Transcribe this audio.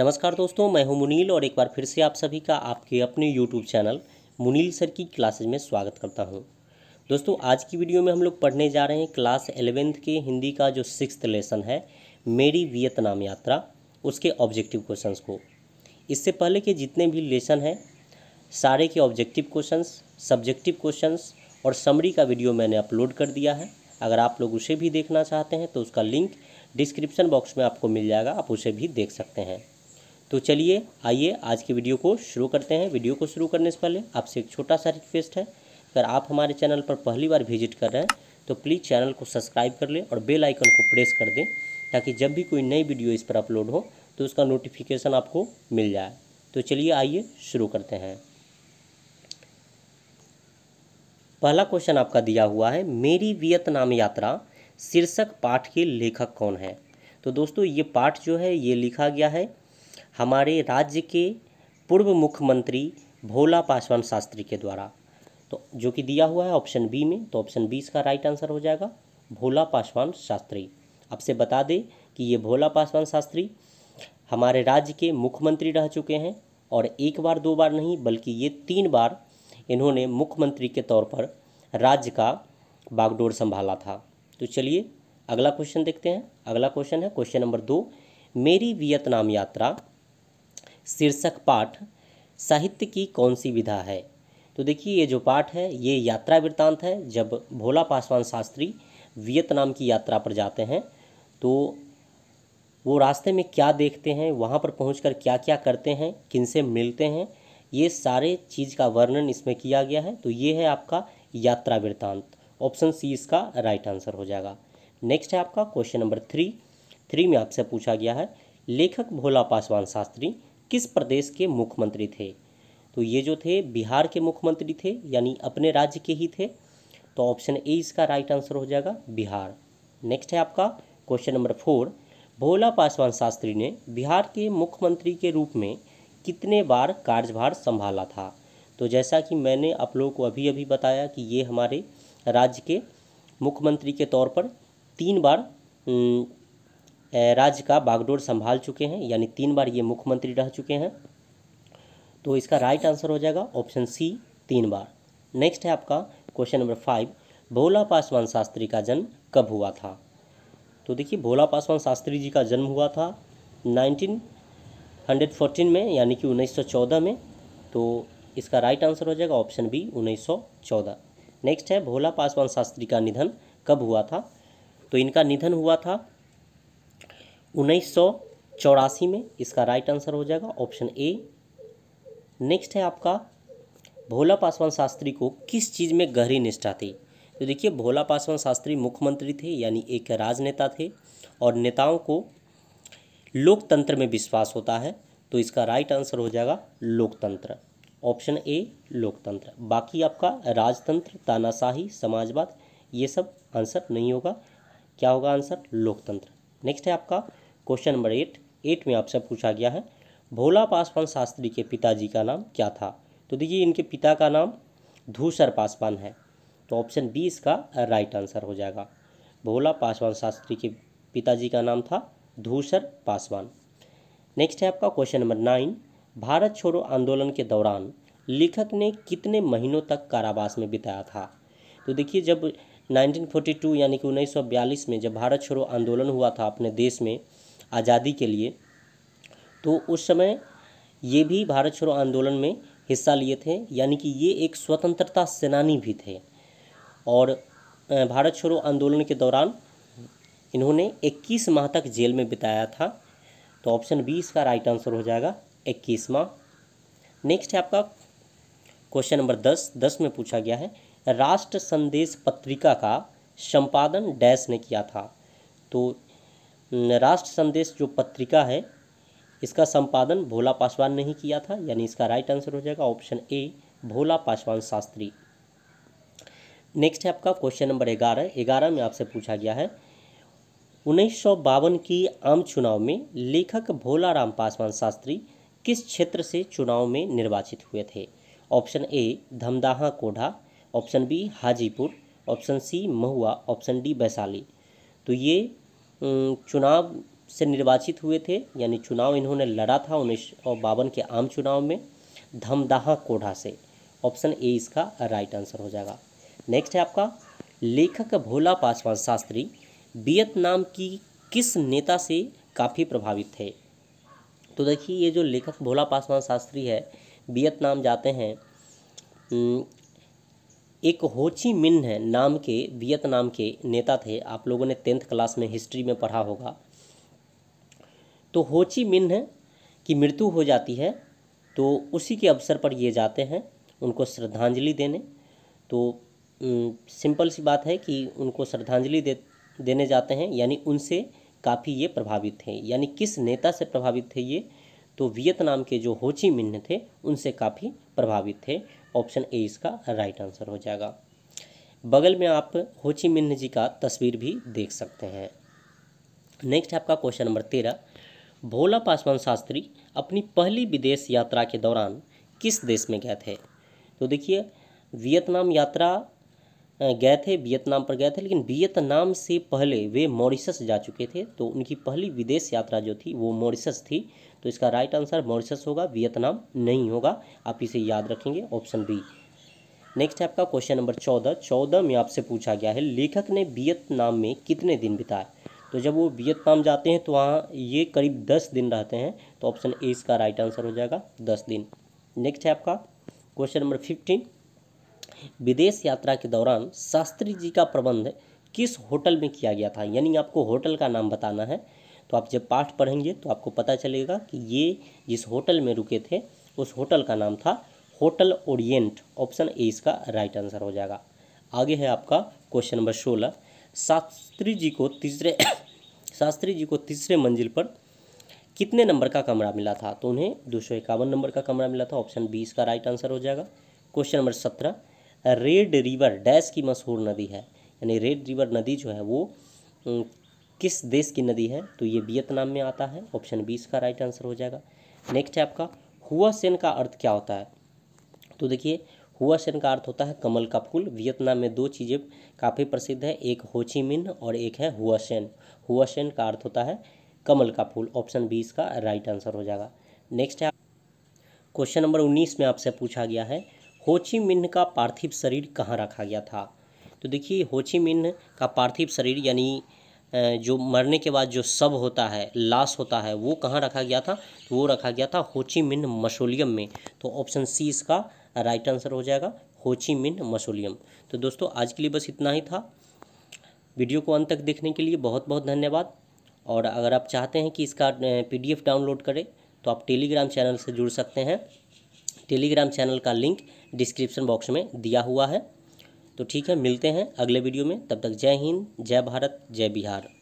नमस्कार दोस्तों मैं हूं मुनील और एक बार फिर से आप सभी का आपके अपने यूट्यूब चैनल मुनील सर की क्लासेज में स्वागत करता हूं दोस्तों आज की वीडियो में हम लोग पढ़ने जा रहे हैं क्लास एलेवेंथ के हिंदी का जो सिक्स लेसन है मेरी वियतनाम यात्रा उसके ऑब्जेक्टिव क्वेश्चन को इससे पहले के जितने भी लेसन हैं सारे के ऑब्जेक्टिव क्वेश्चन सब्जेक्टिव क्वेश्चन और समरी का वीडियो मैंने अपलोड कर दिया है अगर आप लोग उसे भी देखना चाहते हैं तो उसका लिंक डिस्क्रिप्शन बॉक्स में आपको मिल जाएगा आप उसे भी देख सकते हैं तो चलिए आइए आज की वीडियो को शुरू करते हैं वीडियो को शुरू करने से पहले आपसे एक छोटा सा रिक्वेस्ट है अगर आप हमारे चैनल पर पहली बार विजिट कर रहे हैं तो प्लीज़ चैनल को सब्सक्राइब कर लें और बेल आइकन को प्रेस कर दें ताकि जब भी कोई नई वीडियो इस पर अपलोड हो तो उसका नोटिफिकेशन आपको मिल जाए तो चलिए आइए शुरू करते हैं पहला क्वेश्चन आपका दिया हुआ है मेरी वियतनाम यात्रा शीर्षक पाठ के लेखक कौन है तो दोस्तों ये पाठ जो है ये लिखा गया है हमारे राज्य के पूर्व मुख्यमंत्री भोला पासवान शास्त्री के द्वारा तो जो कि दिया हुआ है ऑप्शन बी में तो ऑप्शन बी इसका राइट आंसर हो जाएगा भोला पासवान शास्त्री आपसे बता दें कि ये भोला पासवान शास्त्री हमारे राज्य के मुख्यमंत्री रह चुके हैं और एक बार दो बार नहीं बल्कि ये तीन बार इन्होंने मुख्यमंत्री के तौर पर राज्य का बागडोर संभाला था तो चलिए अगला क्वेश्चन देखते हैं अगला क्वेश्चन है क्वेश्चन नंबर दो मेरी वियतनाम यात्रा शीर्षक पाठ साहित्य की कौन सी विधा है तो देखिए ये जो पाठ है ये यात्रा वृत्तांत है जब भोला पासवान शास्त्री वियतनाम की यात्रा पर जाते हैं तो वो रास्ते में क्या देखते हैं वहाँ पर पहुँच क्या क्या करते हैं किन से मिलते हैं ये सारे चीज़ का वर्णन इसमें किया गया है तो ये है आपका यात्रा वृत्तांत ऑप्शन सी इसका राइट आंसर हो जाएगा नेक्स्ट है आपका क्वेश्चन नंबर थ्री थ्री में आपसे पूछा गया है लेखक भोला पासवान शास्त्री किस प्रदेश के मुख्यमंत्री थे तो ये जो थे बिहार के मुख्यमंत्री थे यानी अपने राज्य के ही थे तो ऑप्शन ए इसका राइट आंसर हो जाएगा बिहार नेक्स्ट है आपका question number four Bhola Paswan Shastri ने बिहार के मुख्यमंत्री के रूप में कितने बार कार्यभार संभाला था तो जैसा कि मैंने आप लोगों को अभी अभी बताया कि ये हमारे राज्य के मुख्यमंत्री के तौर पर तीन बार राज्य का बागडोर संभाल चुके हैं यानी तीन बार ये मुख्यमंत्री रह चुके हैं तो इसका राइट आंसर हो जाएगा ऑप्शन सी तीन बार नेक्स्ट है आपका question number five Bhola Paswan Shastri का जन्म कब हुआ था तो देखिए भोला पासवान शास्त्री जी का जन्म हुआ था 1914 में यानी कि 1914 में तो इसका राइट आंसर हो जाएगा ऑप्शन बी 1914 नेक्स्ट है भोला पासवान शास्त्री का निधन कब हुआ था तो इनका निधन हुआ था उन्नीस सौ चौरासी में इसका राइट आंसर हो जाएगा ऑप्शन ए नेक्स्ट है आपका भोला पासवान शास्त्री को किस चीज़ में गहरी निष्ठा थी तो देखिए भोला पासवान शास्त्री मुख्यमंत्री थे यानी एक राजनेता थे और नेताओं को लोकतंत्र में विश्वास होता है तो इसका राइट आंसर हो जाएगा लोकतंत्र ऑप्शन ए लोकतंत्र बाकी आपका राजतंत्र तानाशाही समाजवाद ये सब आंसर नहीं होगा क्या होगा आंसर लोकतंत्र नेक्स्ट है आपका क्वेश्चन नंबर एट एट में आपसे पूछा गया है भोला पासवान शास्त्री के पिताजी का नाम क्या था तो देखिए इनके पिता का नाम धूसर पासवान है तो ऑप्शन बी इसका राइट आंसर हो जाएगा भोला पासवान शास्त्री के पिताजी का नाम था धूसर पासवान नेक्स्ट है आपका क्वेश्चन नंबर नाइन भारत छोड़ो आंदोलन के दौरान लेखक ने कितने महीनों तक कारावास में बिताया था तो देखिए जब 1942 यानी कि 1942 में जब भारत छोड़ो आंदोलन हुआ था अपने देश में आज़ादी के लिए तो उस समय ये भी भारत छोड़ो आंदोलन में हिस्सा लिए थे यानी कि ये एक स्वतंत्रता सेनानी भी थे और भारत छोड़ो आंदोलन के दौरान इन्होंने 21 माह तक जेल में बिताया था तो ऑप्शन बी इसका राइट आंसर हो जाएगा 21 माह नेक्स्ट है आपका क्वेश्चन नंबर 10 10 में पूछा गया है राष्ट्र संदेश पत्रिका का संपादन डैश ने किया था तो राष्ट्र संदेश जो पत्रिका है इसका संपादन भोला पासवान ने ही किया था यानी इसका राइट आंसर हो जाएगा option A Bhola Paswan Shastri next है आपका क्वेश्चन नंबर ग्यारह ग्यारह में आपसे पूछा गया है उन्नीस की आम चुनाव में लेखक भोला राम पासवान शास्त्री किस क्षेत्र से चुनाव में निर्वाचित हुए थे option A Dhamdaha Korha option B Hajipur option C Mahua option D Vaishali तो ये चुनाव से निर्वाचित हुए थे यानी चुनाव इन्होंने लड़ा था उन्नीस बावन के आम चुनाव में धमदाहा कोढ़ा से ऑप्शन ए इसका राइट आंसर हो जाएगा नेक्स्ट है आपका लेखक भोला पासवान शास्त्री वियतनाम की किस नेता से काफ़ी प्रभावित थे तो देखिए ये जो लेखक भोला पासवान शास्त्री है वियतनाम जाते हैं एक होची मिन है नाम के वियतनाम के नेता थे आप लोगों ने टेंथ क्लास में हिस्ट्री में पढ़ा होगा तो होची मिन है की मृत्यु हो जाती है तो उसी के अवसर पर ये जाते हैं उनको श्रद्धांजलि देने तो सिंपल सी बात है कि उनको श्रद्धांजलि दे देने जाते हैं यानी उनसे काफ़ी ये प्रभावित थे यानी किस नेता से प्रभावित थे ये तो वियतनाम के जो होची मिन्ह थे उनसे काफ़ी प्रभावित थे ऑप्शन ए इसका राइट आंसर हो जाएगा बगल में आप होची जी का तस्वीर भी देख सकते हैं नेक्स्ट आपका क्वेश्चन नंबर तेरह भोला पासवान शास्त्री अपनी पहली विदेश यात्रा के दौरान किस देश में गए थे तो देखिए वियतनाम यात्रा गए थे वियतनाम पर गए थे लेकिन वियतनाम से पहले वे मॉरिशस जा चुके थे तो उनकी पहली विदेश यात्रा जो थी वो मॉरिशस थी तो इसका राइट आंसर मॉरिशस होगा वियतनाम नहीं होगा आप इसे याद रखेंगे ऑप्शन बी नेक्स्ट है आपका क्वेश्चन नंबर चौदह चौदह में आपसे पूछा गया है लेखक ने वियतनाम में कितने दिन बिताए तो जब वो वियतनाम जाते हैं तो वहाँ ये करीब दस दिन रहते हैं तो ऑप्शन ए इसका राइट आंसर हो जाएगा दस दिन नेक्स्ट है आपका क्वेश्चन नंबर फिफ्टीन विदेश यात्रा के दौरान शास्त्री जी का प्रबंध किस होटल में किया गया था यानी आपको होटल का नाम बताना है तो आप जब पाठ पढ़ेंगे तो आपको पता चलेगा कि ये जिस होटल में रुके थे उस होटल का नाम था होटल ओरिएंट ऑप्शन ए इसका राइट आंसर हो जाएगा आगे है आपका क्वेश्चन नंबर सोलह शास्त्री जी को तीसरे शास्त्री जी को तीसरे मंजिल पर कितने नंबर का कमरा मिला था तो उन्हें दो नंबर का कमरा मिला था ऑप्शन बी इसका राइट आंसर हो जाएगा क्वेश्चन नंबर सत्रह रेड रिवर डैश की मशहूर नदी है यानी रेड रिवर नदी जो है वो किस देश की नदी है तो ये वियतनाम में आता है ऑप्शन बी इसका राइट आंसर हो जाएगा नेक्स्ट है आपका हुआ सेन का अर्थ क्या होता है तो देखिए हुआ सेन का अर्थ होता है कमल का फूल वियतनाम में दो चीज़ें काफ़ी प्रसिद्ध है एक होचीमिन और एक है हुआ सेन हुआ सेन का अर्थ होता है कमल का फूल ऑप्शन बी इसका राइट आंसर हो जाएगा नेक्स्ट है क्वेश्चन नंबर उन्नीस में आपसे पूछा गया है होची मिन्ह का पार्थिव शरीर कहाँ रखा गया था तो देखिए होची मिन्ह का पार्थिव शरीर यानी जो मरने के बाद जो सब होता है लाश होता है वो कहाँ रखा गया था तो वो रखा गया था होची मिन्ह मशोलियम में तो ऑप्शन सी इसका राइट आंसर हो जाएगा होची मिन मशोलियम तो दोस्तों आज के लिए बस इतना ही था वीडियो को अंत तक देखने के लिए बहुत बहुत धन्यवाद और अगर आप चाहते हैं कि इसका पीडीएफ डाउनलोड करें तो आप टेलीग्राम चैनल से जुड़ सकते हैं टेलीग्राम चैनल का लिंक डिस्क्रिप्शन बॉक्स में दिया हुआ है तो ठीक है मिलते हैं अगले वीडियो में तब तक जय हिंद जय भारत जय बिहार